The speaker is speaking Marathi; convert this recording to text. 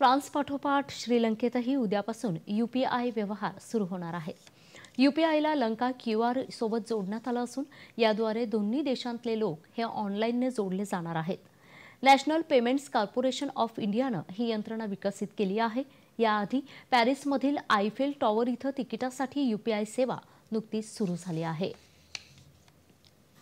फ्रान्सपाठोपाठ श्रीलंकेतही उद्यापासून यूपीआय व्यवहार सुरू होणार आहेत यूपीआयला लंका क्यू आर सोबत जोडण्यात आलं असून याद्वारे दोन्ही देशांतले लोक हे ऑनलाईनने जोडले जाणार आहेत नॅशनल पेमेंट्स कॉर्पोरेशन ऑफ इंडियानं ही यंत्रणा विकसित केली आहे याआधी पॅरिसमधील आयफेल टॉवर इथं तिकिटासाठी यूपीआय सेवा नुकतीच सुरू झाली आहे